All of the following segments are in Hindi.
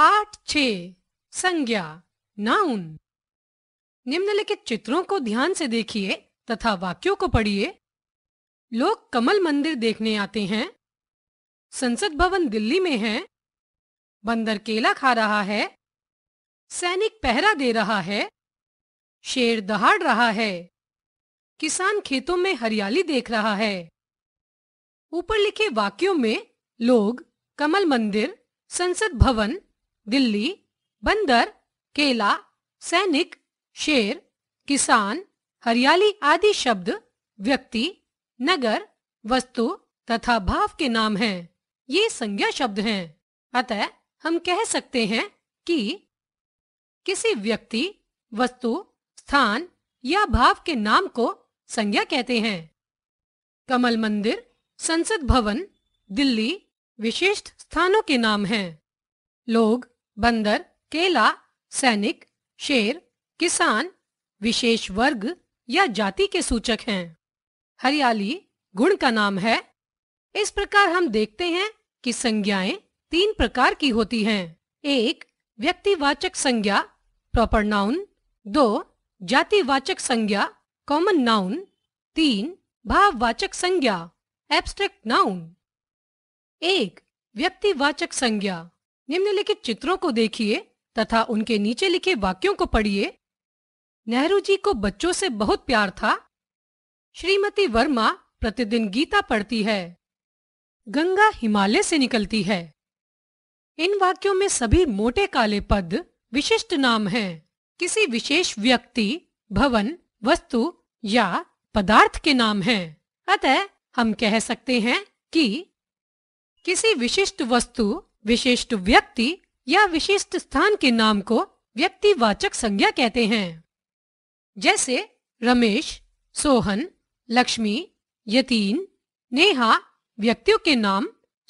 पाठ छ संज्ञा नाउन निम्नलिखित चित्रों को ध्यान से देखिए तथा वाक्यों को पढ़िए लोग कमल मंदिर देखने आते हैं संसद भवन दिल्ली में है बंदर केला खा रहा है सैनिक पहरा दे रहा है शेर दहाड़ रहा है किसान खेतों में हरियाली देख रहा है ऊपर लिखे वाक्यों में लोग कमल मंदिर संसद भवन दिल्ली बंदर केला सैनिक शेर किसान हरियाली आदि शब्द व्यक्ति नगर वस्तु तथा भाव के नाम हैं। ये संज्ञा शब्द हैं। अतः हम कह सकते हैं कि किसी व्यक्ति वस्तु स्थान या भाव के नाम को संज्ञा कहते हैं कमल मंदिर संसद भवन दिल्ली विशिष्ट स्थानों के नाम हैं लोग बंदर केला सैनिक शेर किसान विशेष वर्ग या जाति के सूचक हैं हरियाली गुण का नाम है इस प्रकार हम देखते हैं कि संज्ञाएं तीन प्रकार की होती हैं एक व्यक्तिवाचक संज्ञा प्रॉपर नाउन दो जातिवाचक संज्ञा कॉमन नाउन तीन भाववाचक संज्ञा एब्स्ट्रैक्ट नाउन एक व्यक्तिवाचक संज्ञा निम्नलिखित चित्रों को देखिए तथा उनके नीचे लिखे वाक्यों को पढ़िए नेहरू जी को बच्चों से बहुत प्यार था श्रीमती वर्मा प्रतिदिन गीता पढ़ती है गंगा हिमालय से निकलती है इन वाक्यों में सभी मोटे काले पद विशिष्ट नाम हैं। किसी विशेष व्यक्ति भवन वस्तु या पदार्थ के नाम हैं। अतः हम कह सकते हैं कि किसी विशिष्ट वस्तु विशिष्ट व्यक्ति या विशिष्ट स्थान के नाम को व्यक्तिवाचक संज्ञा कहते हैं जैसे रमेश सोहन लक्ष्मी यतीन नेहा व्यक्तियों के नाम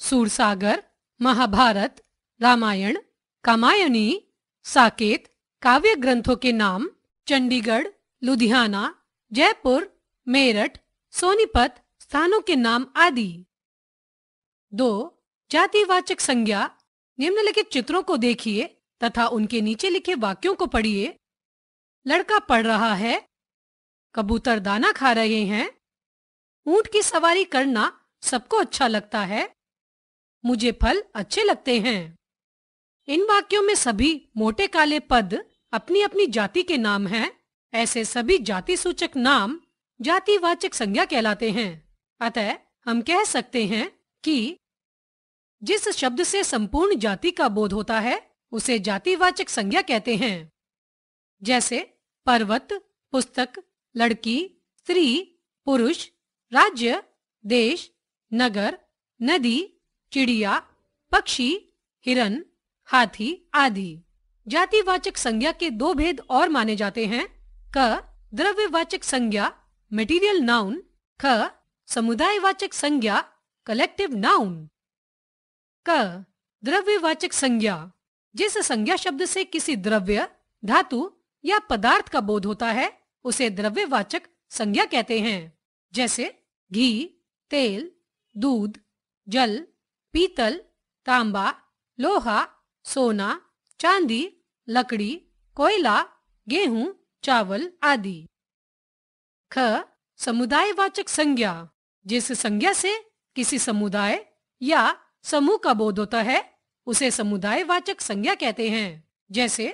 सूरसागर महाभारत रामायण कामायनी साकेत काव्य ग्रंथों के नाम चंडीगढ़ लुधियाना जयपुर मेरठ सोनीपत स्थानों के नाम आदि दो जातिवाचक संज्ञा निम्नलिखित चित्रों को देखिए तथा उनके नीचे लिखे वाक्यों को पढ़िए लड़का पढ़ रहा है कबूतर दाना खा रहे हैं ऊंट की सवारी करना सबको अच्छा लगता है मुझे फल अच्छे लगते हैं इन वाक्यों में सभी मोटे काले पद अपनी अपनी जाति के नाम हैं। ऐसे सभी जाति सूचक नाम जातिवाचक संज्ञा कहलाते हैं अतः हम कह सकते हैं कि जिस शब्द से संपूर्ण जाति का बोध होता है उसे जातिवाचक संज्ञा कहते हैं जैसे पर्वत पुस्तक लड़की स्त्री पुरुष राज्य देश नगर नदी चिड़िया पक्षी हिरण हाथी आदि जातिवाचक संज्ञा के दो भेद और माने जाते हैं क द्रव्यवाचक संज्ञा मटेरियल नाउन ख समुदायवाचक संज्ञा कलेक्टिव नाउन क द्रव्यवाचक संज्ञा जिस संज्ञा शब्द से किसी द्रव्य धातु या पदार्थ का बोध होता है उसे द्रव्यवाचक संज्ञा कहते हैं जैसे घी तेल दूध जल पीतल तांबा लोहा सोना चांदी लकड़ी कोयला गेहूं चावल आदि ख समुदायवाचक संज्ञा जिस संज्ञा से किसी समुदाय या समूह का बोध होता है उसे समुदाय वाचक संज्ञा कहते हैं जैसे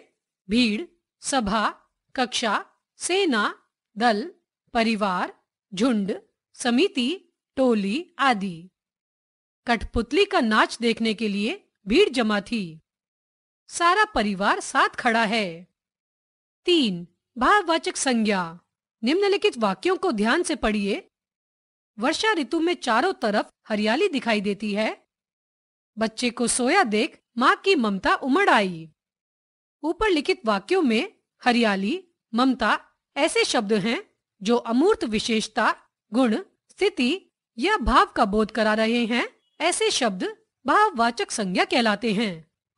भीड़ सभा कक्षा सेना दल परिवार झुंड समिति टोली आदि कठपुतली का नाच देखने के लिए भीड़ जमा थी सारा परिवार साथ खड़ा है तीन भाववाचक संज्ञा निम्नलिखित वाक्यों को ध्यान से पढ़िए वर्षा ऋतु में चारों तरफ हरियाली दिखाई देती है बच्चे को सोया देख माँ की ममता उमड़ आई ऊपर लिखित वाक्यों में हरियाली ममता ऐसे शब्द हैं जो अमूर्त विशेषता गुण स्थिति या भाव का बोध करा रहे हैं ऐसे शब्द भाववाचक संज्ञा कहलाते हैं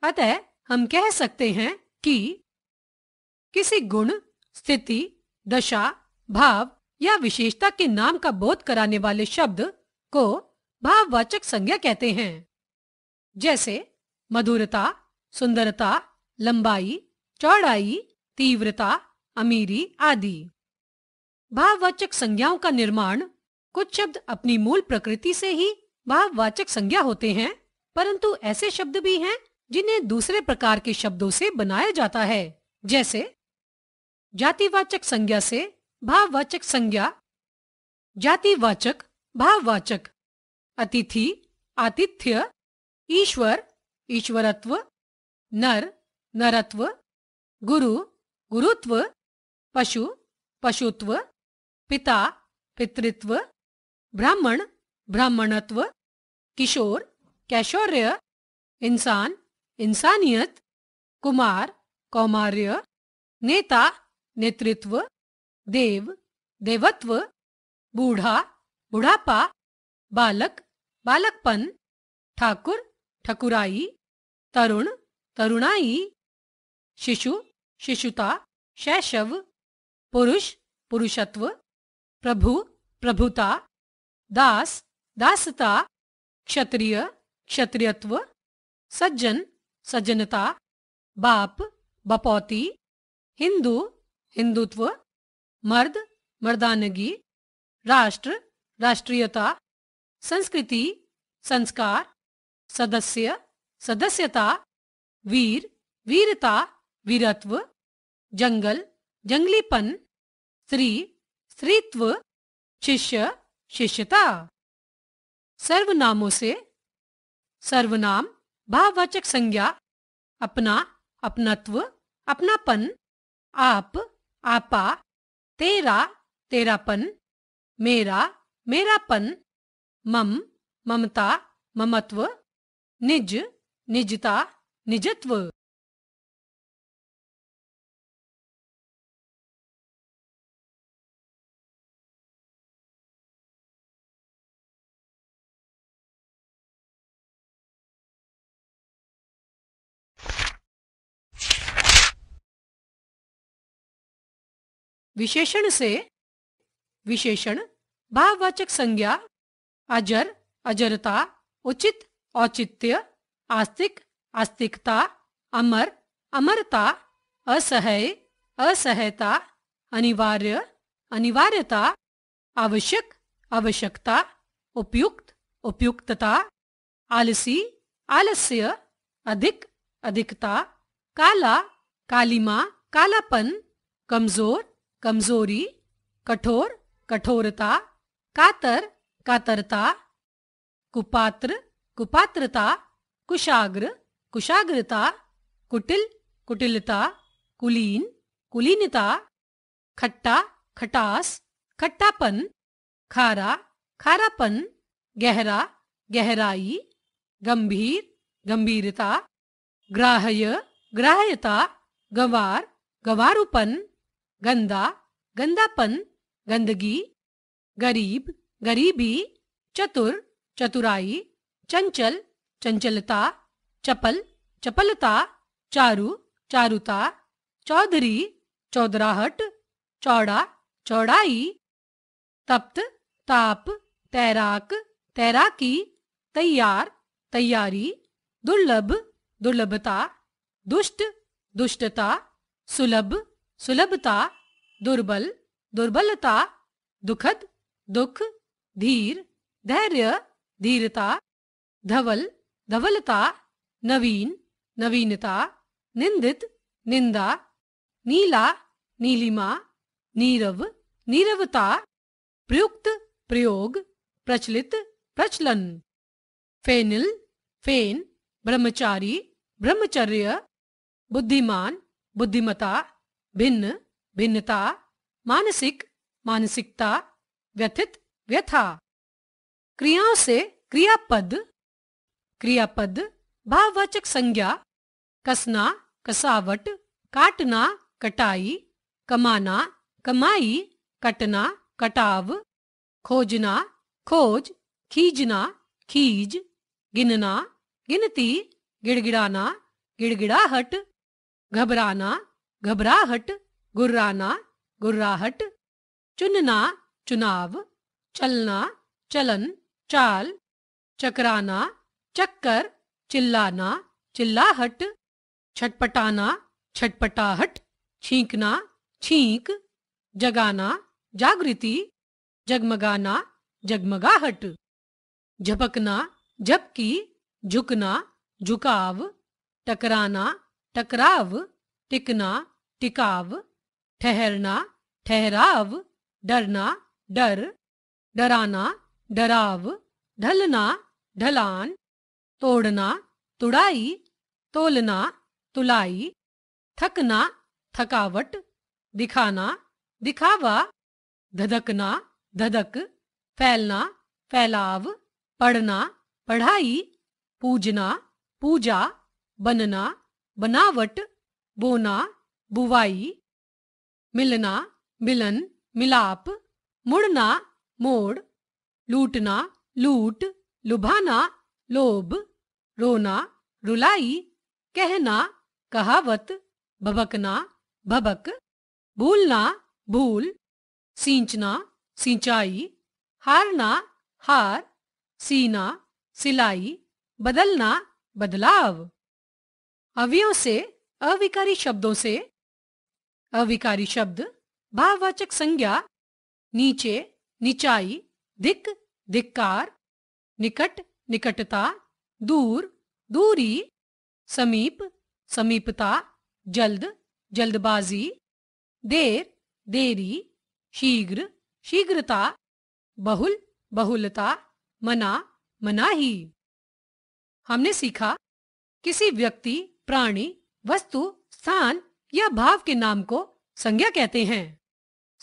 अतः हम कह सकते हैं कि किसी गुण स्थिति दशा भाव या विशेषता के नाम का बोध कराने वाले शब्द को भाववाचक संज्ञा कहते हैं जैसे मधुरता सुंदरता लंबाई चौड़ाई तीव्रता अमीरी आदि भाववाचक संज्ञाओं का निर्माण कुछ शब्द अपनी मूल प्रकृति से ही भाववाचक संज्ञा होते हैं परंतु ऐसे शब्द भी हैं जिन्हें दूसरे प्रकार के शब्दों से बनाया जाता है जैसे जातिवाचक संज्ञा से भाववाचक संज्ञा जातिवाचक भाववाचक अतिथि आतिथ्य ईश्वर ईश्वरत्व नर नरत्व गुरु गुरुत्व पशु पशुत्व पिता पितृत्व ब्राह्मण ब्राह्मणत्व किशोर कैशोर्य इंसान इंसानियत कुमार कौमार्य नेता नेतृत्व देव देवत्व बूढ़ा बुढ़ापा बालक बालकपन ठाकुर ठकुराई तरुण तरुणाई शिशु शिशुता शैशव पुरुष पुरुषत्व प्रभु प्रभुता दास दासता क्षत्रिय क्षत्रियत्व सज्जन सज्जनता बाप बपौती हिंदू हिंदुत्व मर्द मर्दानगी राष्ट्र राष्ट्रीयता संस्कृति संस्कार सदस्य सदस्यता वीर वीरता वीरत्व जंगल जंगलीपन स्त्री स्त्रीत्व शिष्य शिष्यता सर्वनामों से सर्वनाम भाववाचक संज्ञा अपना अपनत्व अपनापन आप आपा तेरा तेरापन मेरा मेरापन मम ममता ममत्व निज निजता निजत्व विशेषण से विशेषण भाववाचक संज्ञा अजर अजरता उचित औचित्य आस्तिक आस्तिकता अमर अमरता असहय असहयता अनिवार्य अनिवार्यता आवश्यक आवश्यकता उपयुक्त उपयुक्तता आलसी आलस्य अधिक अधिकता काला कालिमा कालापन कमजोर कमजोरी कठोर कठोरता कातर कातरता कुपात्र कुपात्रता कुशाग्र कुशाग्रता कुटिल कुटिलता कुलीन कुलीनता खट्टा खटास खट्टापन खारा खारापन गहरा गहराई गंभीर गंभीरता ग्राह्य ग्राह्यता गवार गवारुपन गंदा गंदापन गंदगी गरीब गरीबी चतुर चतुराई चंचल चंचलता चपल चपलता चारु चारुता चौधरी चौधराहट चौड़ा चौड़ाई तप्त ताप तैराक तैराकी तैयार तैयारी दुर्लभ दुर्लभता दुष्ट दुष्टता सुलभ सुलभता दुर्बल दुर्बलता दुखद दुख धीर धैर्य धीरता धवल धवलता नवीन नवीनता निंदित निंदा नीला नीलिमा नीरव नीरवता प्रयुक्त प्रयोग प्रचलित प्रचलन फेनिल फेन ब्रह्मचारी ब्रह्मचर्य बुद्धिमान बुद्धिमता भिन्न भिन्नता मानसिक मानसिकता व्यथित व्यथा क्रियाओं से क्रियापद क्रियापद भाववाचक संज्ञा कसना कसावट काटना कटाई कमाना कमाई कटना कटाव खोजना खोज खींचना खीज गिनना गिनती गिड़गिड़ाना गिड़गिड़ाहट घबराना घबराहट गुर्राना गुर्राहट चुनना चुनाव चलना चलन चाल चकराना चक्कर चिल्लाना चिल्लाहट छटपटाना छटपटाहट छींकना छींक जगाना जागृति जगमगाना जगमगाहट झपकना झपकी झुकना झुकाव टकराना टकराव टिकना टिकाव ठहरना ठहराव डरना डर डराना डराव ढलना ढलान तोड़ना तुड़ाई तोलना तुलाई थकना थकावट दिखाना दिखावा धधकना धधक फैलना फैलाव पढ़ना पढ़ाई पूजना पूजा बनना बनावट बोना बुवाई मिलना मिलन मिलाप मुड़ना मोड़ लूटना लूट लुभाना लोभ रोना रुलाई कहना कहावत भबकना भबक भूलना भूल सींचना सिंचाई हारना हार सीना सिलाई बदलना बदलाव अवयों से अविकारी शब्दों से अविकारी शब्द भाववाचक संज्ञा नीचे निचाई दिक धिक्कार निकट निकटता दूर दूरी समीप समीपता जल्द जल्दबाजी देर देरी शीघ्र शीघ्रता बहुल बहुलता मना मनाही हमने सीखा किसी व्यक्ति प्राणी वस्तु स्थान या भाव के नाम को संज्ञा कहते हैं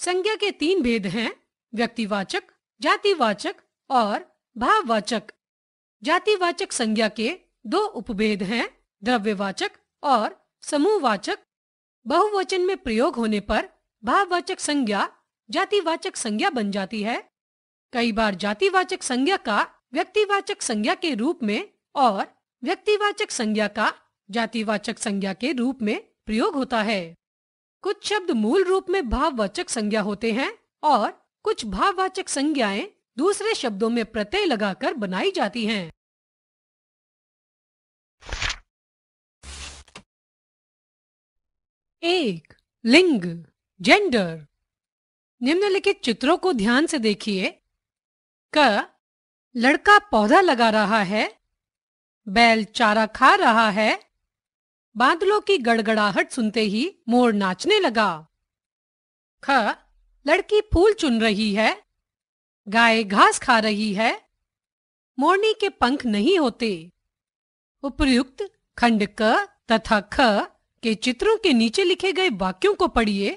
संज्ञा के तीन भेद हैं व्यक्तिवाचक जातिवाचक और भाववाचक जातिवाचक संज्ञा के दो उपभेद हैं द्रव्यवाचक और समूहवाचक बहुवचन में प्रयोग होने पर भाववाचक संज्ञा जातिवाचक संज्ञा बन जाती है कई बार जातिवाचक संज्ञा का व्यक्तिवाचक संज्ञा के रूप में और व्यक्तिवाचक संज्ञा का जातिवाचक संज्ञा के रूप में प्रयोग होता है कुछ शब्द मूल रूप में भाववाचक संज्ञा होते हैं और कुछ भाववाचक संज्ञाएं दूसरे शब्दों में प्रत्यय लगाकर बनाई जाती हैं। एक लिंग जेंडर निम्नलिखित चित्रों को ध्यान से देखिए क लड़का पौधा लगा रहा है बैल चारा खा रहा है बादलों की गड़गड़ाहट सुनते ही मोर नाचने लगा ख लड़की फूल चुन रही है गाय घास खा रही है मोरनी के पंख नहीं होते उपयुक्त खंड क तथा ख के चित्रों के नीचे लिखे गए वाक्यों को पढ़िए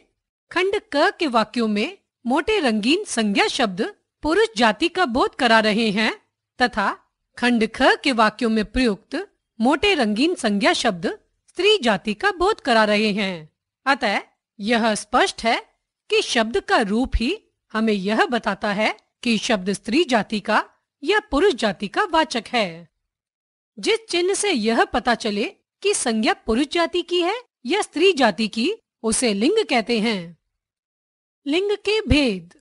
खंड क के वाक्यों में मोटे रंगीन संज्ञा शब्द पुरुष जाति का बोध करा रहे हैं तथा खंड ख के वाक्यों में प्रयुक्त मोटे रंगीन संज्ञा शब्द स्त्री जाति का बोध करा रहे हैं अतः यह स्पष्ट है कि शब्द का रूप ही हमें यह बताता है कि शब्द स्त्री जाति का या पुरुष जाति का वाचक है जिस चिन्ह से यह पता चले कि संज्ञा पुरुष जाति की है या स्त्री जाति की उसे लिंग कहते हैं लिंग के भेद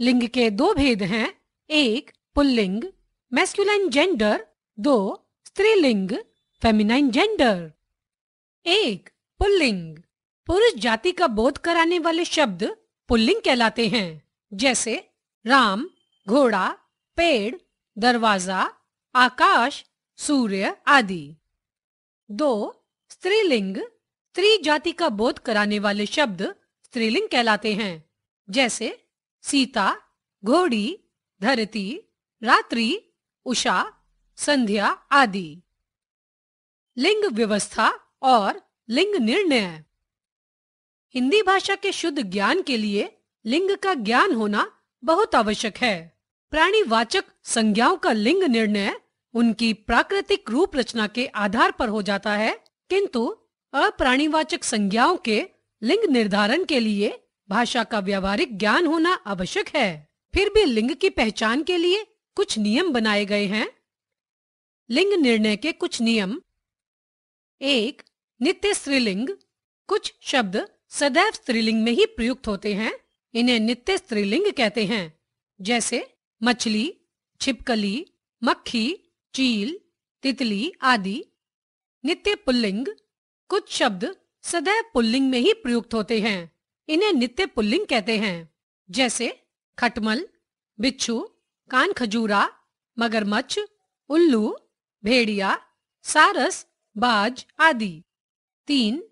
लिंग के दो भेद हैं एक पुल्लिंग मैस्कुलाइन जेंडर दो स्त्रीलिंग फेमिनाइन जेंडर एक पुल्लिंग पुरुष जाति का बोध कराने वाले शब्द पुल्लिंग कहलाते हैं जैसे राम घोड़ा पेड़ दरवाजा आकाश सूर्य आदि दो स्त्रीलिंग स्त्री जाति का बोध कराने वाले शब्द स्त्रीलिंग कहलाते हैं जैसे सीता घोड़ी धरती रात्रि उषा संध्या आदि लिंग व्यवस्था और लिंग निर्णय हिंदी भाषा के शुद्ध ज्ञान के लिए लिंग का ज्ञान होना बहुत आवश्यक है प्राणी वाचक संज्ञाओं का लिंग निर्णय उनकी प्राकृतिक रूप रचना के आधार पर हो जाता है किंतु अप्राणीवाचक संज्ञाओं के लिंग निर्धारण के लिए भाषा का व्यावहारिक ज्ञान होना आवश्यक है फिर भी लिंग की पहचान के लिए कुछ नियम बनाए गए हैं लिंग निर्णय के कुछ नियम एक नित्य स्त्रीलिंग कुछ शब्द सदैव स्त्रीलिंग में ही प्रयुक्त होते हैं इन्हें नित्य स्त्रीलिंग कहते हैं जैसे मछली छिपकली मक्खी चील तितली आदि नित्य पुल्लिंग कुछ शब्द सदैव पुल्लिंग में ही प्रयुक्त होते हैं इन्हें नित्य पुल्लिंग कहते हैं जैसे खटमल बिच्छू कान खजूरा मगरमच्छ उल्लू भेड़िया सारस बाज आदि तीन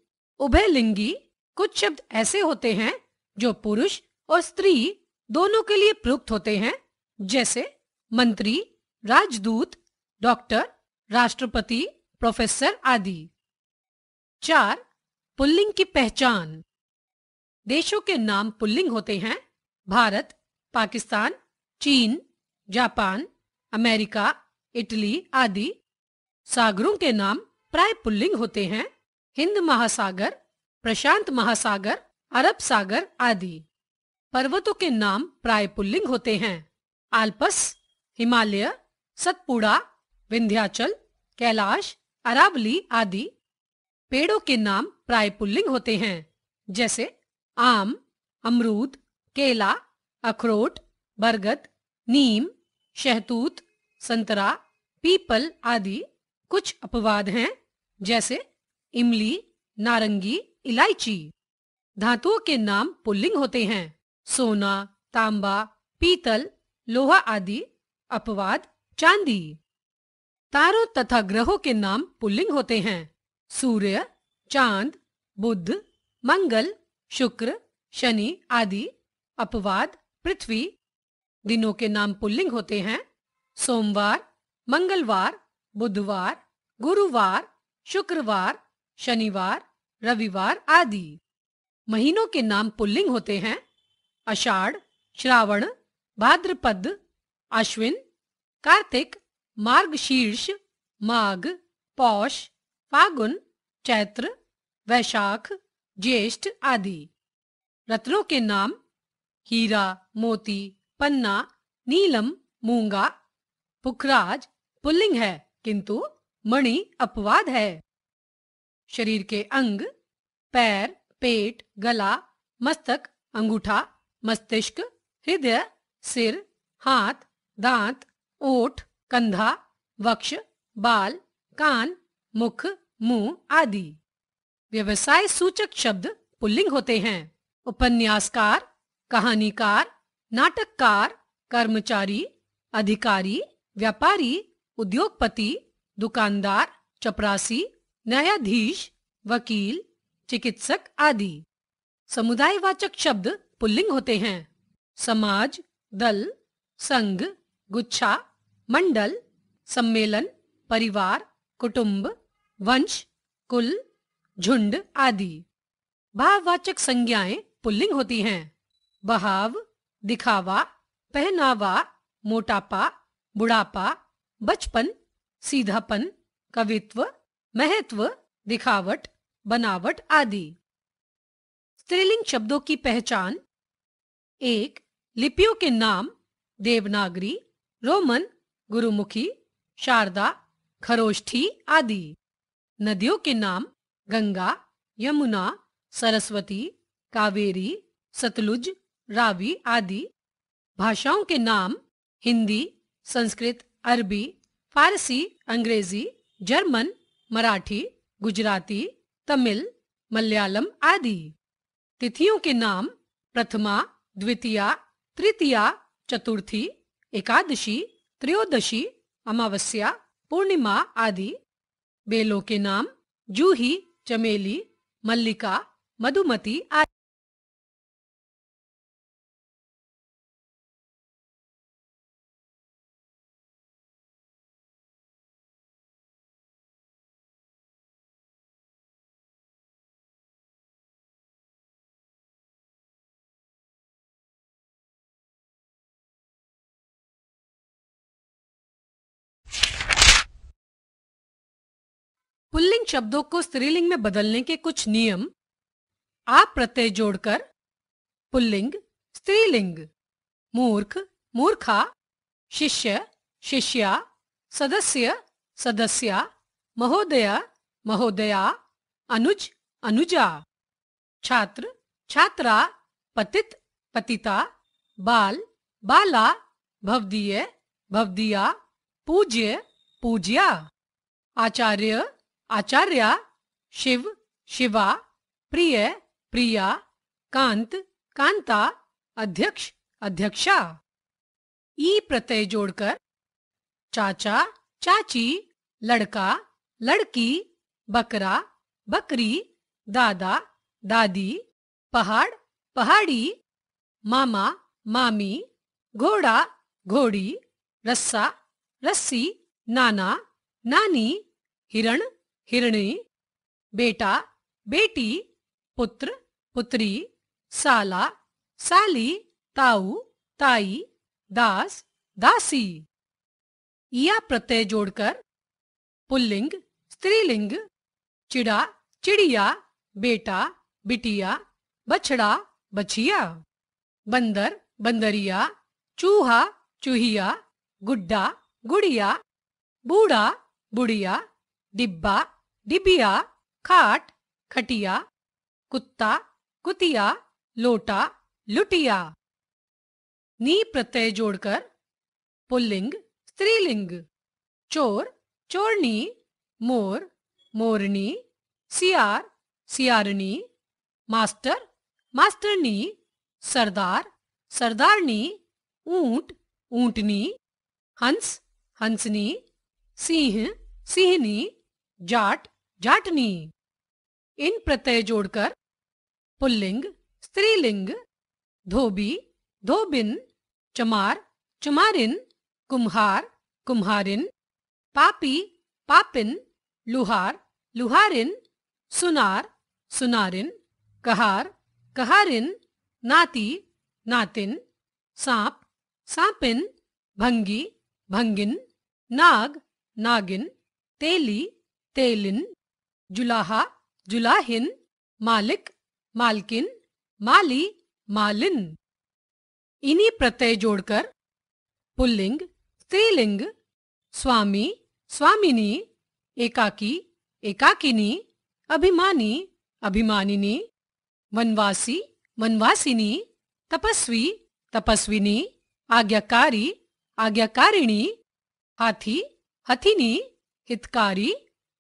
उभयलिंगी कुछ शब्द ऐसे होते हैं जो पुरुष और स्त्री दोनों के लिए प्रयुक्त होते हैं जैसे मंत्री राजदूत डॉक्टर राष्ट्रपति प्रोफेसर आदि चार पुल्लिंग की पहचान देशों के नाम पुल्लिंग होते हैं भारत पाकिस्तान चीन जापान अमेरिका इटली आदि सागरों के नाम प्राय पुल्लिंग होते हैं हिंद महासागर प्रशांत महासागर अरब सागर आदि पर्वतों के नाम प्राय पुल्लिंग होते हैं आल्पस हिमालय सतपुड़ा विंध्याचल कैलाश अरावली आदि पेड़ों के नाम प्राय पुल्लिंग होते हैं जैसे आम अमरूद केला अखरोट बरगद नीम शहतूत संतरा पीपल आदि कुछ अपवाद हैं जैसे इमली नारंगी इलायची धातुओं के नाम पुल्लिंग होते हैं सोना तांबा पीतल लोहा आदि अपवाद चांदी तारों तथा ग्रहों के नाम पुल्लिंग होते हैं सूर्य चांद बुद्ध मंगल शुक्र शनि आदि अपवाद पृथ्वी दिनों के नाम पुल्लिंग होते हैं सोमवार मंगलवार बुधवार गुरुवार शुक्रवार शनिवार रविवार आदि महीनों के नाम पुल्लिंग होते हैं अषाढ़ श्रावण भाद्रपद अश्विन कार्तिक मार्गशीर्ष माघ पौष फागुन चैत्र वैशाख ज्येष्ठ आदि रत्नों के नाम हीरा मोती पन्ना नीलम मूंगा पुखराज पुल्लिंग है किंतु मणि अपवाद है शरीर के अंग पैर पेट गला मस्तक अंगूठा मस्तिष्क हृदय सिर हाथ दांत ओठ कंधा वक्ष बाल कान मुख मुंह आदि व्यवसाय सूचक शब्द पुल्लिंग होते हैं उपन्यासकार कहानीकार नाटककार कर्मचारी अधिकारी व्यापारी उद्योगपति दुकानदार चपरासी न्यायाधीश वकील चिकित्सक आदि समुदायवाचक शब्द पुल्लिंग होते हैं समाज दल संघ गुच्छा मंडल सम्मेलन परिवार कुटुंब वंश कुल झुंड आदि भाववाचक संज्ञाएं पुल्लिंग होती हैं बहाव दिखावा पहनावा मोटापा बुढ़ापा बचपन सीधापन कवित्व महत्व दिखावट बनावट आदि स्त्रीलिंग शब्दों की पहचान एक लिपियों के नाम देवनागरी रोमन गुरुमुखी शारदा खरोष्ठी आदि नदियों के नाम गंगा यमुना सरस्वती कावेरी सतलुज रावी आदि भाषाओं के नाम हिंदी संस्कृत अरबी फारसी अंग्रेजी जर्मन मराठी गुजराती तमिल मलयालम आदि तिथियों के नाम प्रथमा द्वितीया तृतीया चतुर्थी एकादशी त्रयोदशी अमावस्या पूर्णिमा आदि बेलों के नाम जूही चमेली मल्लिका मधुमती आदि पुल्लिंग शब्दों को स्त्रीलिंग में बदलने के कुछ नियम आप प्रत्यय जोड़कर पुल्लिंग स्त्रीलिंग मूर्ख मूर्खा शिष्य शिष्या सदस्य सदस्या महोदय महोदया अनुज अनुजा छात्र छात्रा पतित पतिता बाल बाला भवदीय भवदिया पूज्य पूज्या आचार्य आचार्य शिव शिवा प्रिय प्रिया कांत कांता अध्यक्ष अध्यक्षा ई प्रत्यय जोड़कर चाचा चाची लड़का लड़की बकरा बकरी दादा दादी पहाड़ पहाड़ी मामा मामी घोड़ा घोड़ी रस्सा रस्सी नाना नानी हिरण हिरणी बेटा बेटी पुत्र पुत्री साला साली ताऊ ताई दास दासी या प्रत्यय जोड़कर पुल्लिंग स्त्रीलिंग चिड़ा चिड़िया बेटा बिटिया बछड़ा बछिया बंदर बंदरिया चूहा चूहिया गुड्डा गुड़िया बूढ़ा बुढ़िया डिब्बा डिबिया खाट खटिया कुत्ता कुतिया लोटा लुटिया नी प्रत्यय जोड़कर पुल्लिंग स्त्रीलिंग चोर चोरनी मोर मोरनी सियार सियारनी मास्टर मास्टरनी सरदार सरदारनी ऊंट ऊंटनी हंस हंसनी सिंह सिंहनी जाट जाटनी इन प्रत्यय जोड़कर पुल्लिंग स्त्रीलिंग धोबी धोबिन चमार चमारिन कुम्हार कुम्हारिन पापी पापिन लुहार लुहारिन सुनार सुनारिन कहार कहारिन नाती नातिन सांप सांपिन भंगी भंगिन नाग नागिन तेली तेलिन जुलाहा जुलाहिन मालिक मालकिन माली मालिन इन्हीं प्रत्यय जोड़कर पुल्लिंग स्त्रीलिंग स्वामी स्वामिनी एकाकी एकाकिनी अभिमानी अभिमानिनी वनवासी वनवासिनी तपस्वी तपस्विनी आज्ञाकारी आज्ञाकारिणी हाथी हथिनी हितकारी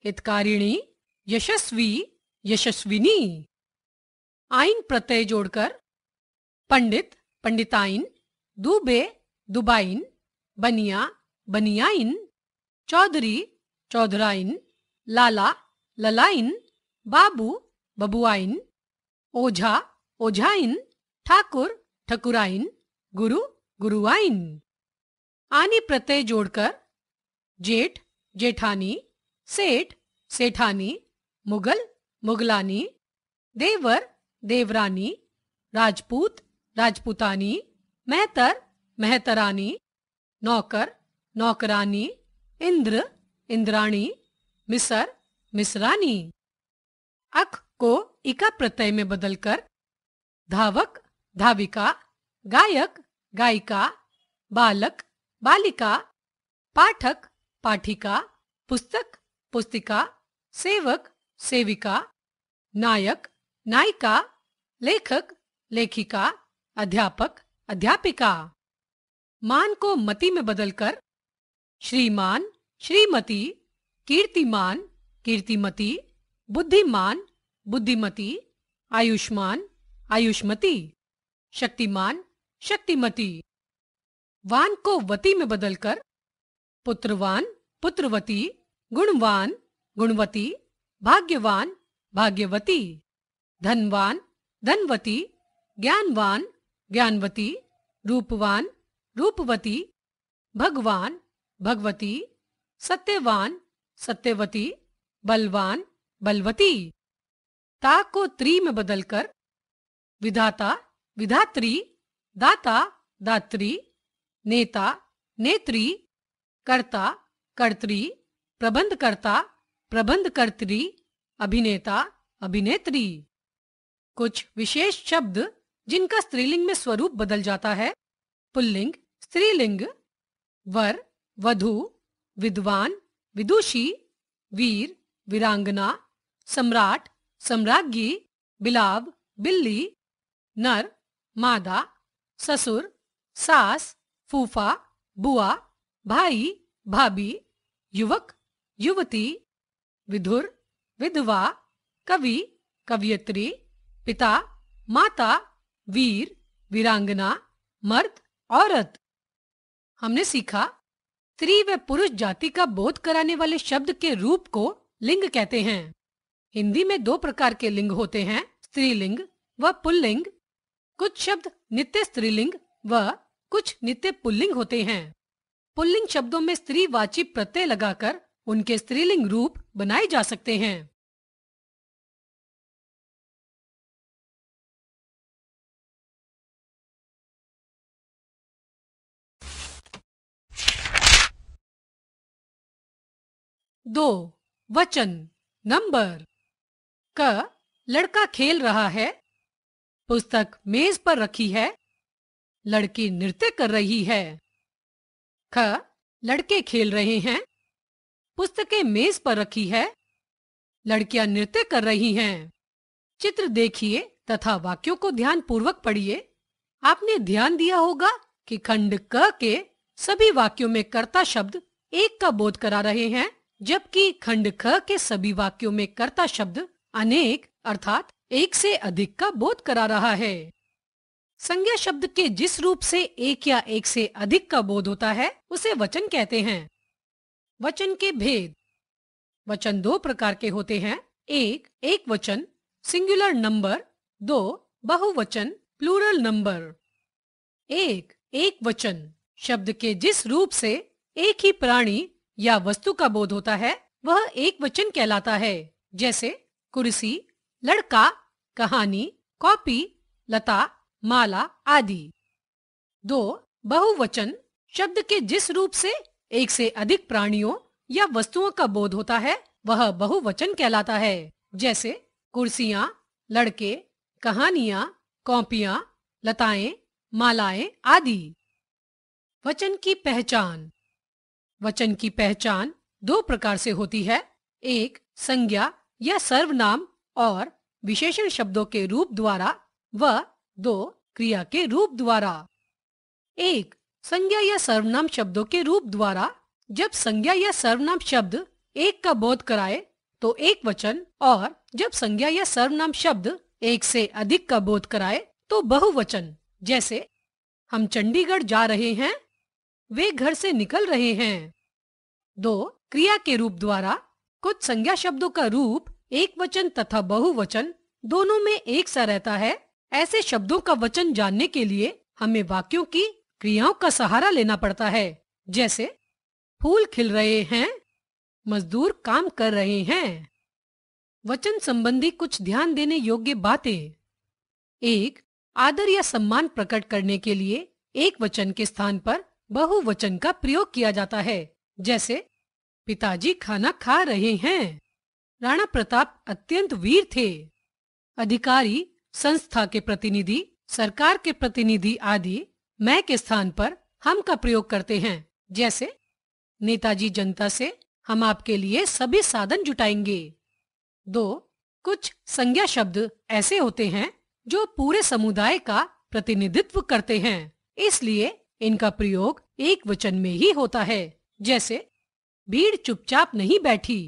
हितकारिणी यशस्वी यशस्विनी आइन प्रत्यय जोड़कर पंडित पंडिताइन दुबे दुबाइन बनिया बनियाइन चौधरी चौधराइन लाला ललाइन बाबू बबुआइन ओझा ओझाइन ठाकुर ठकुराइन गुरु गुरुआइन आनी प्रत्यय जोड़कर जेठ जेठानी सेठ सेठानी मुगल मुगलानी देवर देवरानी राजपूत राजपूतानी मेहतर मेहतरानी नौकर नौकरानी इंद्र इंद्राणी मिसर मिसरानी अख को इका प्रत्यय में बदलकर धावक धाविका गायक गायिका बालक बालिका पाठक पाठिका पुस्तक पुस्तिका सेवक सेविका नायक नायिका लेखक लेखिका अध्यापक अध्यापिका मान को मति में बदलकर श्रीमान श्रीमती कीर्तिमान कीर्तिमती बुद्धिमान बुद्धिमती आयुष्मान आयुष्मती शक्तिमान शक्तिमती वान को वती में बदलकर पुत्रवान पुत्रवती गुणवान गुणवती भाग्यवान भाग्यवती धनवान धनवती ज्ञानवान ज्ञानवती रूपवान रूपवती भगवान भगवती सत्यवान सत्यवती बलवान बलवती ता को त्री में बदलकर विधाता विधात्री दाता दात्री नेता नेत्री कर्ता कर्त्री प्रबंधकर्ता प्रबंधकर्त्री अभिनेता अभिनेत्री कुछ विशेष शब्द जिनका स्त्रीलिंग में स्वरूप बदल जाता है पुल्लिंग स्त्रीलिंग वर वधु विद्वान विदुषी वीर वीरांगना सम्राट सम्राज्ञी बिलाव बिल्ली नर मादा ससुर सास फूफा बुआ भाई भाभी युवक युवती विधुर विधवा कवि कवियत्री पिता माता वीर वीरांगना मर्द औरत हमने सीखा स्त्री व पुरुष जाति का बोध कराने वाले शब्द के रूप को लिंग कहते हैं हिंदी में दो प्रकार के लिंग होते हैं स्त्रीलिंग व पुल्लिंग कुछ शब्द नित्य स्त्रीलिंग व कुछ नित्य पुल्लिंग होते हैं पुल्लिंग शब्दों में स्त्रीवाची प्रत्यय लगाकर उनके स्त्रीलिंग रूप बनाए जा सकते हैं दो वचन नंबर क लड़का खेल रहा है पुस्तक मेज पर रखी है लड़की नृत्य कर रही है ख लड़के खेल रहे हैं पुस्तकें मेज पर रखी है लड़कियां नृत्य कर रही हैं। चित्र देखिए तथा वाक्यों को ध्यान पूर्वक पढ़िए आपने ध्यान दिया होगा कि खंड क के सभी वाक्यों में कर्ता शब्द एक का बोध करा रहे हैं जबकि खंड ख के सभी वाक्यों में कर्ता शब्द अनेक अर्थात एक से अधिक का बोध करा रहा है संज्ञा शब्द के जिस रूप से एक या एक से अधिक का बोध होता है उसे वचन कहते हैं वचन के भेद वचन दो प्रकार के होते हैं एक एक वचन सिंगुलर नंबर दो बहुवचन प्लूरल नंबर एक एक वचन शब्द के जिस रूप से एक ही प्राणी या वस्तु का बोध होता है वह एक वचन कहलाता है जैसे कुर्सी लड़का कहानी कॉपी लता माला आदि दो बहुवचन शब्द के जिस रूप से एक से अधिक प्राणियों या वस्तुओं का बोध होता है वह बहुवचन कहलाता है जैसे कुर्सियाँ लड़के कहानियाँ कॉपियाँ लताएं मालाएं आदि वचन की पहचान वचन की पहचान दो प्रकार से होती है एक संज्ञा या सर्वनाम और विशेषण शब्दों के रूप द्वारा व दो क्रिया के रूप द्वारा एक संज्ञा या सर्वनाम शब्दों के रूप द्वारा जब संज्ञा या सर्वनाम शब्द एक का बोध कराए तो एक वचन और जब संज्ञा या सर्वनाम शब्द एक से अधिक का बोध कराए तो बहुवचन जैसे हम चंडीगढ़ जा रहे हैं वे घर से निकल रहे हैं दो क्रिया के रूप द्वारा कुछ संज्ञा शब्दों का रूप एक वचन तथा बहुवचन दोनों में एक सा रहता है ऐसे शब्दों का वचन जानने के लिए हमें वाक्यों की क्रियाओं का सहारा लेना पड़ता है जैसे फूल खिल रहे हैं मजदूर काम कर रहे हैं वचन संबंधी कुछ ध्यान देने योग्य बातें एक आदर या सम्मान प्रकट करने के लिए एक वचन के स्थान पर बहुवचन का प्रयोग किया जाता है जैसे पिताजी खाना खा रहे हैं राणा प्रताप अत्यंत वीर थे अधिकारी संस्था के प्रतिनिधि सरकार के प्रतिनिधि आदि मैं के स्थान पर हम का प्रयोग करते हैं जैसे नेताजी जनता से हम आपके लिए सभी साधन जुटाएंगे दो कुछ संज्ञा शब्द ऐसे होते हैं जो पूरे समुदाय का प्रतिनिधित्व करते हैं इसलिए इनका प्रयोग एक वचन में ही होता है जैसे भीड़ चुपचाप नहीं बैठी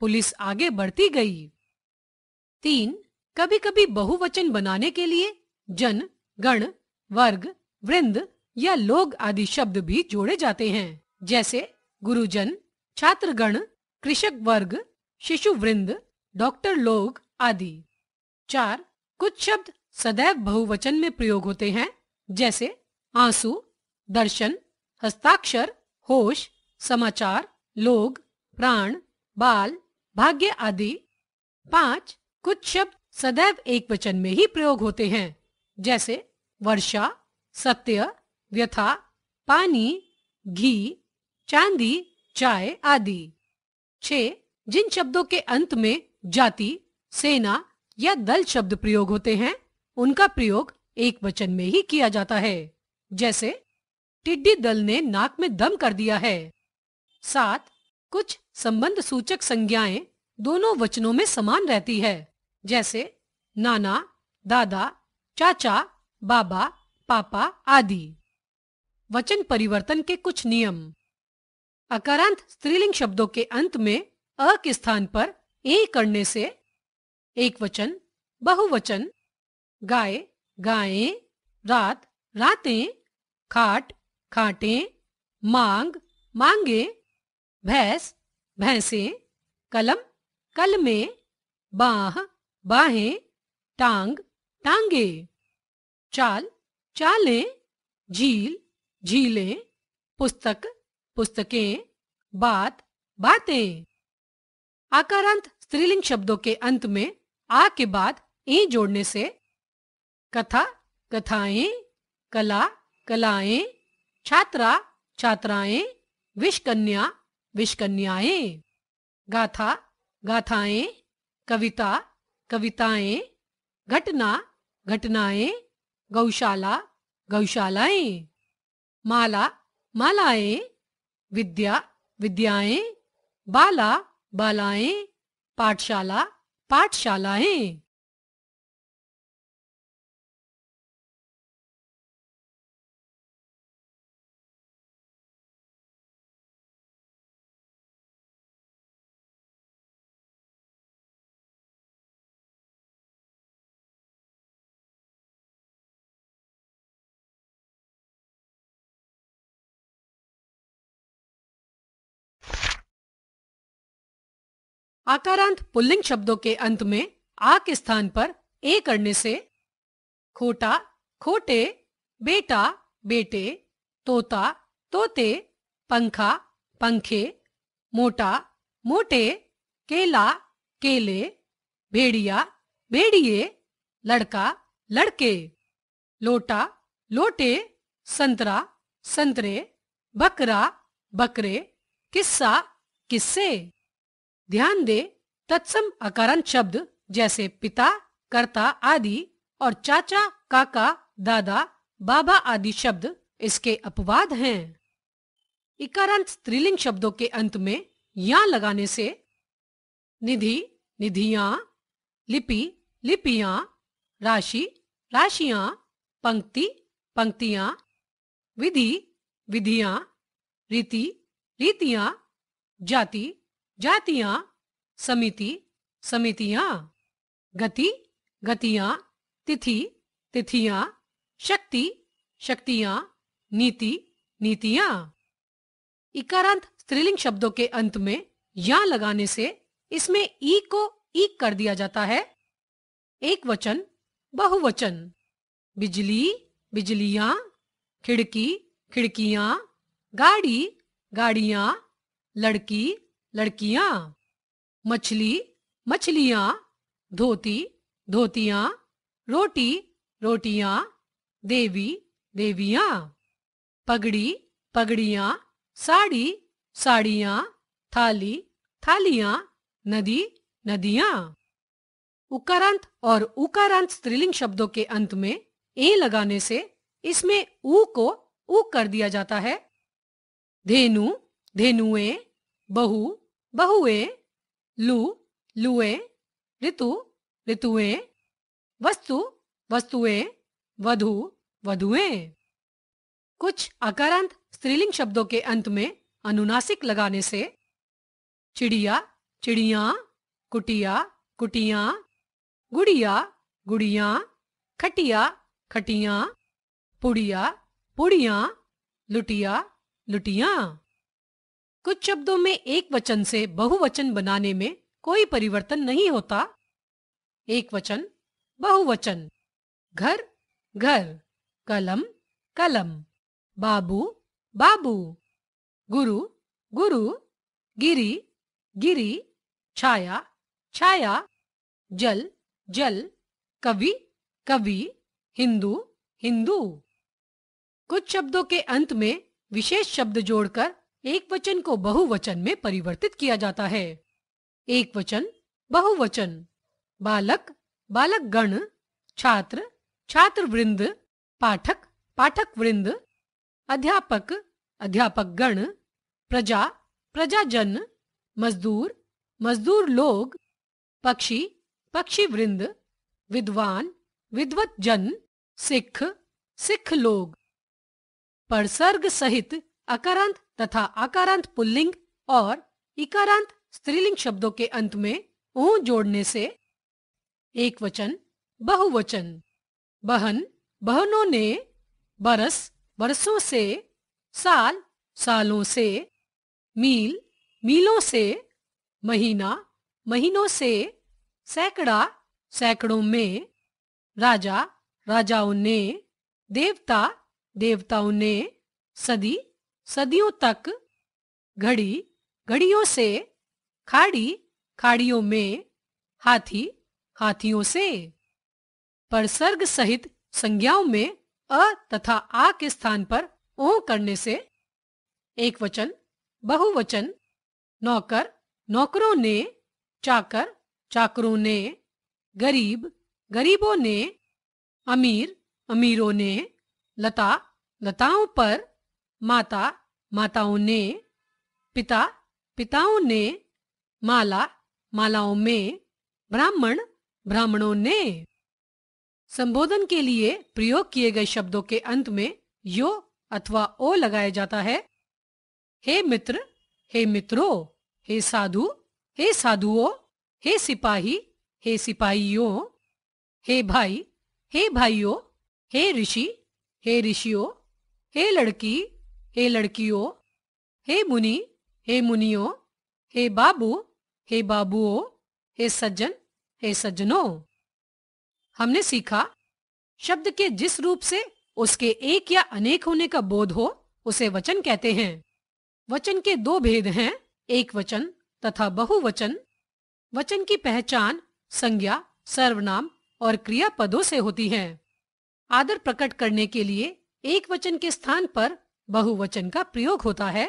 पुलिस आगे बढ़ती गई तीन कभी कभी बहुवचन बनाने के लिए जन गण वर्ग वृंद या लोग आदि शब्द भी जोड़े जाते हैं जैसे गुरुजन छात्रगण कृषक वर्ग शिशु वृंद डॉक्टर लोग आदि चार कुछ शब्द सदैव बहुवचन में प्रयोग होते हैं जैसे आंसू दर्शन हस्ताक्षर होश समाचार लोग प्राण बाल भाग्य आदि पांच कुछ शब्द सदैव एक वचन में ही प्रयोग होते हैं जैसे वर्षा सत्य व्यथा पानी घी चांदी चाय आदि छे जिन शब्दों के अंत में जाति सेना या दल शब्द प्रयोग होते हैं उनका प्रयोग एक वचन में ही किया जाता है जैसे टिड्डी दल ने नाक में दम कर दिया है सात कुछ संबंध सूचक संज्ञाएं दोनों वचनों में समान रहती है जैसे नाना दादा चाचा बाबा पापा आदि वचन परिवर्तन के कुछ नियम अकारांत स्त्रीलिंग शब्दों के अंत में अ के स्थान पर ए करने से एक वचन बहुवचन गाय गाये रात रातें खाट खाटे मांग मांगे भैंस भैंसे कलम कलमे बाह बाहें टांग टांगे चाल चालें झील झीलें पुस्तक पुस्तकें बात बातें आकारांत स्त्रीलिंग शब्दों के अंत में आ के बाद ए जोड़ने से कथा कथाएं कला कलाएं छात्रा छात्राएं विषकन्या विषकन्याएं गाथा गाथाएं कविता कविताएं घटना घटनाएं गौशाला गौशालाएं माला मालाएं विद्या विद्याएं बाला बालाएं पाठशाला पाठशालाएं आकारांत पुल्लिंग शब्दों के अंत में आ के स्थान पर ए करने से खोटा खोटे बेटा बेटे तोता तोते पंखा पंखे मोटा मोटे केला केले भेड़िया भेड़िए लड़का लड़के लोटा लोटे संतरा संतरे बकरा बकरे किस्सा किस्से ध्यान दे तत्सम अकारण शब्द जैसे पिता कर्ता आदि और चाचा काका दादा बाबा आदि शब्द इसके अपवाद हैं। इकारांत स्त्रीलिंग शब्दों के अंत में या लगाने से निधि निधिया लिपि लिपिया राशि राशियां पंक्ति पंक्तियां विधि विधियां रीति रीतियां जाति जातियां समिति समितियां गति गतियां तिथि तिथियां शक्ति शक्तियां नीति नीतियां इकारांत स्त्रीलिंग शब्दों के अंत में या लगाने से इसमें ई को ई कर दिया जाता है एक वचन बहुवचन बिजली बिजलियां खिड़की खिड़कियां गाड़ी गाड़ियां लड़की लड़कियां मछली मछलियां धोती धोतियां रोटी रोटियां देवी देवियां पगड़ी पगड़ियां साड़ी साड़ियां थाली थालियां नदी नदियां उकारांत और उकारांत स्त्रीलिंग शब्दों के अंत में ए लगाने से इसमें ऊ को ऊ कर दिया जाता है धेनु धेनुए बहु बहुए लु लुए ऋतु ऋतुए वस्तु वस्तुए वधु वधुए कुछ अकारांत स्त्रीलिंग शब्दों के अंत में अनुनासिक लगाने से चिड़िया चिड़िया कुटिया कुटिया गुड़िया गुड़िया खटिया खटिया पुड़िया पुड़िया लुटिया लुटिया कुछ शब्दों में एक वचन से बहुवचन बनाने में कोई परिवर्तन नहीं होता एक वचन बहुवचन घर घर कलम कलम बाबू बाबू गुरु गुरु गिरी गिरी छाया छाया जल जल कवि कवि हिंदू हिंदू कुछ शब्दों के अंत में विशेष शब्द जोड़कर एक वचन को बहुवचन में परिवर्तित किया जाता है एक वचन बहुवचन बालक बालक गण छात्र छात्र वृंद पाठक पाठक वृंद अध्यापक अध्यापक गण प्रजा प्रजाजन मजदूर मजदूर लोग पक्षी पक्षी वृंद विद्वान विद्वत जन सिख सिख लोग परसर्ग सहित अकरंत तथा आकारांत पुल्लिंग और इकारांत स्त्रीलिंग शब्दों के अंत में ऊ जोड़ने से एक वचन बहुवचन बहन बहनों ने बरस बरसों से साल सालों से मील मीलों से महीना महीनों से सैकड़ा सैकड़ों में राजा राजाओं ने देवता देवताओं ने सदी सदियों तक घड़ी घड़ियों से खाड़ी खाड़ियों में हाथी हाथियों से पर सर्ग सहित संज्ञाओं में अ तथा आ के स्थान पर ओ करने से एक वचन बहुवचन नौकर नौकरों ने चाकर चाकरों ने गरीब गरीबों ने अमीर अमीरों ने लता लताओं पर माता माताओं ने पिता पिताओं ने माला मालाओं में ब्राह्मण ब्राह्मणों ने संबोधन के लिए प्रयोग किए गए शब्दों के अंत में यो अथवा ओ लगाया जाता है हे मित्र हे मित्रों हे साधु हे साधुओं हे सिपाही हे सिपाहियों हे भाई हे भाइयों हे ऋषि हे ऋषियों हे लड़की हे लड़कियों हे मुनि हे मुनियो हे बाबू हे बाबुओ हे सज्जन हे सज्जनों हमने सीखा शब्द के जिस रूप से उसके एक या अनेक होने का बोध हो उसे वचन कहते हैं वचन के दो भेद हैं एक वचन तथा बहुवचन वचन की पहचान संज्ञा सर्वनाम और क्रिया पदों से होती है आदर प्रकट करने के लिए एक वचन के स्थान पर बहुवचन का प्रयोग होता है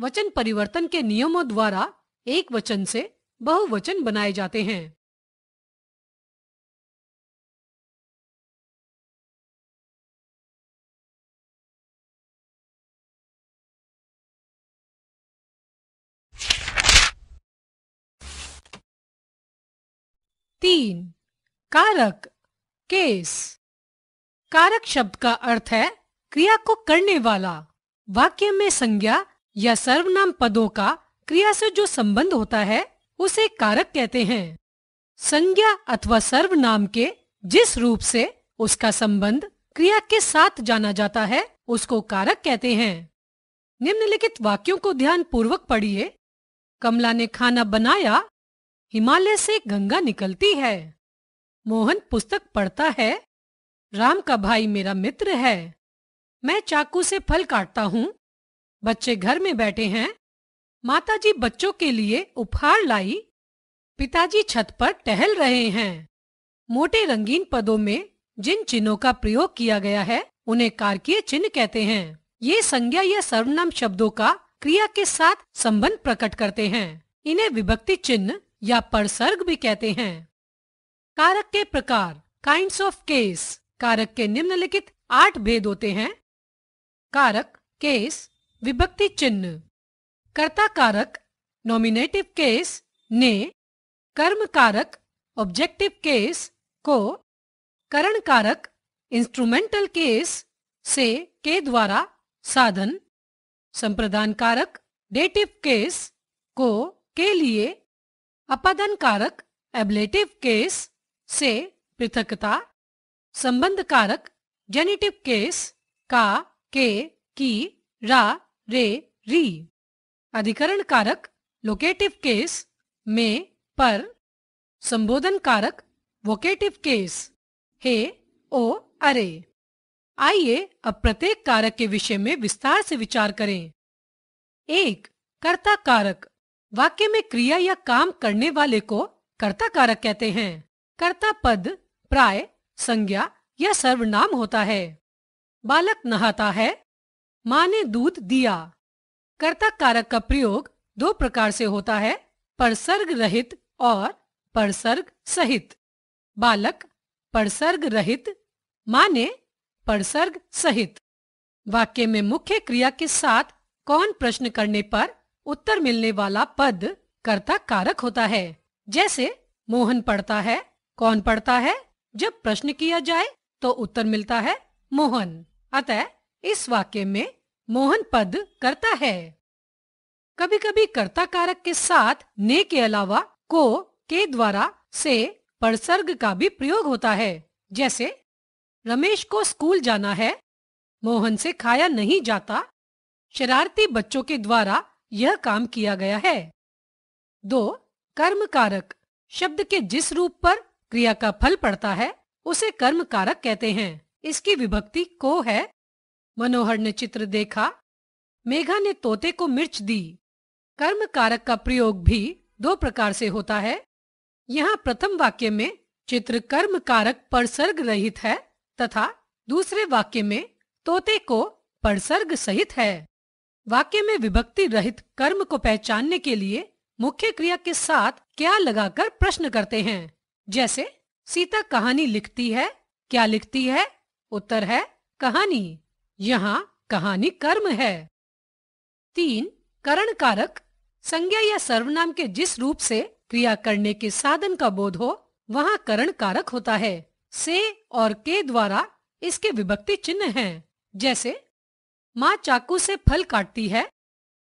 वचन परिवर्तन के नियमों द्वारा एक वचन से बहुवचन बनाए जाते हैं तीन कारक केस कारक शब्द का अर्थ है क्रिया को करने वाला वाक्य में संज्ञा या सर्वनाम पदों का क्रिया से जो संबंध होता है उसे कारक कहते हैं संज्ञा अथवा सर्वनाम के जिस रूप से उसका संबंध क्रिया के साथ जाना जाता है उसको कारक कहते हैं निम्नलिखित वाक्यों को ध्यान पूर्वक पढ़िए कमला ने खाना बनाया हिमालय से गंगा निकलती है मोहन पुस्तक पढ़ता है राम का भाई मेरा मित्र है मैं चाकू से फल काटता हूँ बच्चे घर में बैठे हैं माताजी बच्चों के लिए उपहार लाई पिताजी छत पर टहल रहे हैं मोटे रंगीन पदों में जिन चिन्हों का प्रयोग किया गया है उन्हें कारकीय चिन्ह कहते हैं ये संज्ञा या सर्वनाम शब्दों का क्रिया के साथ संबंध प्रकट करते हैं इन्हें विभक्ति चिन्ह या परसर्ग भी कहते हैं कारक के प्रकार काइंड ऑफ केस कारक के निम्नलिखित आठ भेद होते हैं कारक केस विभक्ति चिन्ह कर्ता कारक नॉमिनेटिव केस ने कर्म कारक ऑब्जेक्टिव केस को करण कारक इंस्ट्रूमेंटल केस से के द्वारा साधन संप्रदान कारक डेटिव केस को के लिए अपादान कारक एबलेटिव केस से पृथकता संबंध कारक जेनेटिव केस का के की रा रे री अधिकरण कारक लोकेटिव केस में पर संबोधन कारक वोकेटिव केस हे ओ अरे आइए अब प्रत्येक कारक के विषय में विस्तार से विचार करें एक कर्ता कारक वाक्य में क्रिया या काम करने वाले को कर्ता कारक कहते हैं कर्ता पद प्राय संज्ञा या सर्वनाम होता है बालक नहाता है माँ ने दूध दिया कर्तक कारक का प्रयोग दो प्रकार से होता है परसर्ग रहित और परसर्ग सहित बालक परसर्ग रहित माँ ने परसर्ग सहित वाक्य में मुख्य क्रिया के साथ कौन प्रश्न करने पर उत्तर मिलने वाला पद कर्ता कारक होता है जैसे मोहन पढ़ता है कौन पढ़ता है जब प्रश्न किया जाए तो उत्तर मिलता है मोहन अतः इस वाक्य में मोहन पद करता है कभी कभी कर्ता कारक के साथ ने के अलावा को के द्वारा से परसर्ग का भी प्रयोग होता है जैसे रमेश को स्कूल जाना है मोहन से खाया नहीं जाता शरारती बच्चों के द्वारा यह काम किया गया है दो कर्म कारक शब्द के जिस रूप पर क्रिया का फल पड़ता है उसे कर्म कारक कहते हैं इसकी विभक्ति को है मनोहर ने चित्र देखा मेघा ने तोते को मिर्च दी कर्म कारक का प्रयोग भी दो प्रकार से होता है यहाँ प्रथम वाक्य में चित्र कर्म कारक परसर्ग रहित है तथा दूसरे वाक्य में तोते को परसर्ग सहित है वाक्य में विभक्ति रहित कर्म को पहचानने के लिए मुख्य क्रिया के साथ क्या लगाकर प्रश्न करते हैं जैसे सीता कहानी लिखती है क्या लिखती है उत्तर है कहानी यहाँ कहानी कर्म है तीन करण कारक संज्ञा या सर्वनाम के जिस रूप से क्रिया करने के साधन का बोध हो वहाँ करण कारक होता है से और के द्वारा इसके विभक्ति चिन्ह हैं जैसे माँ चाकू से फल काटती है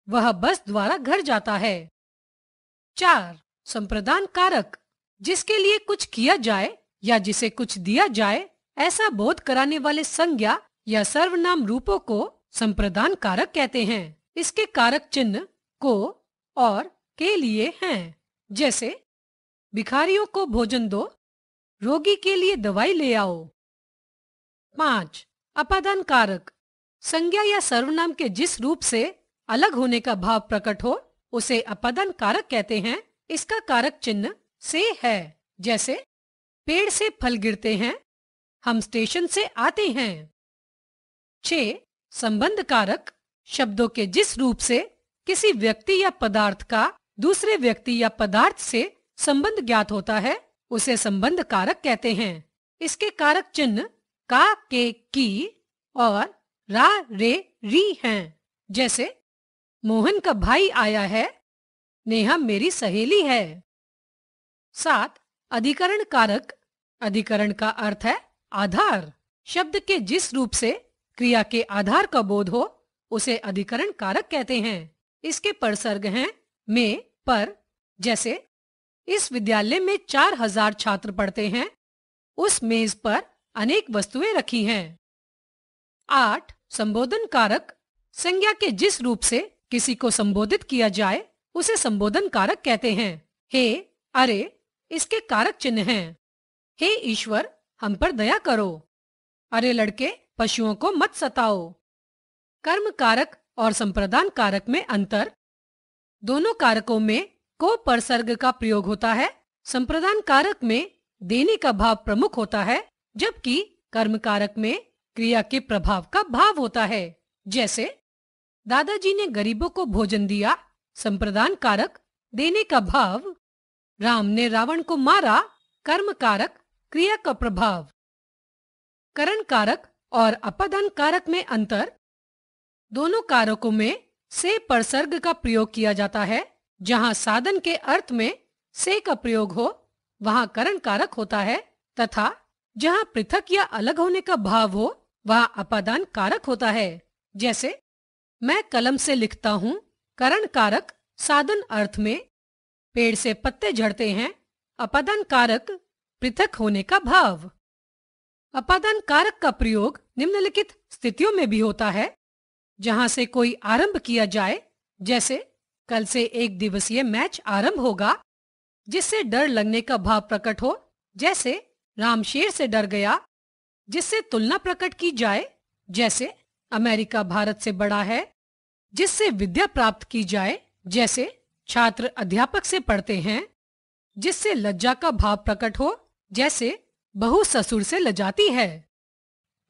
वह बस द्वारा घर जाता है चार संप्रदान कारक जिसके लिए कुछ किया जाए या जिसे कुछ दिया जाए ऐसा बोध कराने वाले संज्ञा या सर्वनाम रूपों को संप्रदान कारक कहते हैं इसके कारक चिन्ह को और के लिए हैं जैसे भिखारियों को भोजन दो रोगी के लिए दवाई ले आओ पांच अपादान कारक संज्ञा या सर्वनाम के जिस रूप से अलग होने का भाव प्रकट हो उसे अपादान कारक कहते हैं इसका कारक चिन्ह से है जैसे पेड़ से फल गिरते हैं हम स्टेशन से आते हैं छे संबंध कारक शब्दों के जिस रूप से किसी व्यक्ति या पदार्थ का दूसरे व्यक्ति या पदार्थ से संबंध ज्ञात होता है उसे संबंध कारक कहते हैं इसके कारक चिन्ह का के की और रा रे री हैं जैसे मोहन का भाई आया है नेहा मेरी सहेली है सात अधिकरण कारक अधिकरण का अर्थ है आधार शब्द के जिस रूप से क्रिया के आधार का बोध हो उसे अधिकरण कारक कहते हैं इसके परसर्ग हैं में पर जैसे इस विद्यालय में चार हजार छात्र पढ़ते हैं उस मेज पर अनेक वस्तुएं रखी हैं आठ संबोधन कारक संज्ञा के जिस रूप से किसी को संबोधित किया जाए उसे संबोधन कारक कहते हैं हे अरे इसके कारक चिन्ह हैं हे ईश्वर हम पर दया करो अरे लड़के पशुओं को मत सताओ कर्म कारक और संप्रदान कारक में अंतर दोनों कारकों में को परसर्ग का प्रयोग होता है संप्रदान कारक में देने का भाव प्रमुख होता है जबकि कर्म कारक में क्रिया के प्रभाव का भाव होता है जैसे दादाजी ने गरीबों को भोजन दिया संप्रदान कारक देने का भाव राम ने रावण को मारा कर्म कारक क्रिया का प्रभाव करण कारक और अपदन कारक में अंतर दोनों कारकों में से परसर्ग का प्रयोग किया जाता है जहां साधन के अर्थ में से का प्रयोग हो वहां करण कारक होता है तथा जहां पृथक या अलग होने का भाव हो वहां अपादान कारक होता है जैसे मैं कलम से लिखता हूं करण कारक साधन अर्थ में पेड़ से पत्ते झड़ते हैं अपादान कारक पृथक होने का भाव अपादान कारक का प्रयोग निम्नलिखित स्थितियों में भी होता है जहां से कोई आरंभ किया जाए जैसे कल से एक दिवसीय मैच आरंभ होगा जिससे डर लगने का भाव प्रकट हो जैसे राम शेर से डर गया जिससे तुलना प्रकट की जाए जैसे अमेरिका भारत से बड़ा है जिससे विद्या प्राप्त की जाए जैसे छात्र अध्यापक से पढ़ते हैं जिससे लज्जा का भाव प्रकट हो जैसे बहु ससुर से लजाती है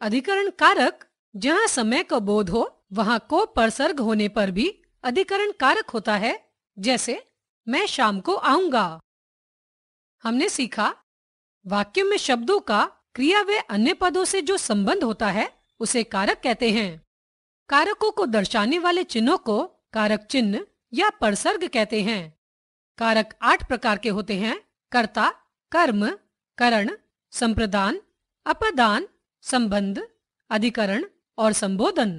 अधिकरण कारक जहाँ समय का बोध हो वहाँ को परसर्ग होने पर भी अधिकरण कारक होता है जैसे मैं शाम को आऊंगा हमने सीखा वाक्य में शब्दों का क्रिया व अन्य पदों से जो संबंध होता है उसे कारक कहते हैं कारकों को दर्शाने वाले चिन्हों को कारक चिन्ह या परसर्ग कहते हैं कारक आठ प्रकार के होते हैं कर्ता कर्म करण संप्रदान अपदान संबंध अधिकरण और संबोधन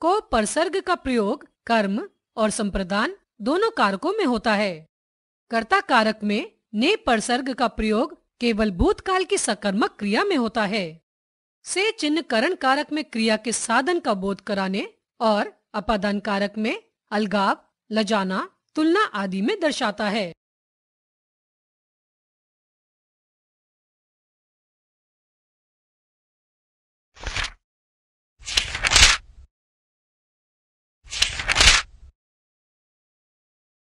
को परसर्ग का प्रयोग कर्म और संप्रदान दोनों कारकों में होता है कर्ता कारक में ने परसर्ग का प्रयोग केवल भूतकाल की सकर्मक क्रिया में होता है से चिन्ह करण कारक में क्रिया के साधन का बोध कराने और अपादान कारक में अलगाव लजाना तुलना आदि में दर्शाता है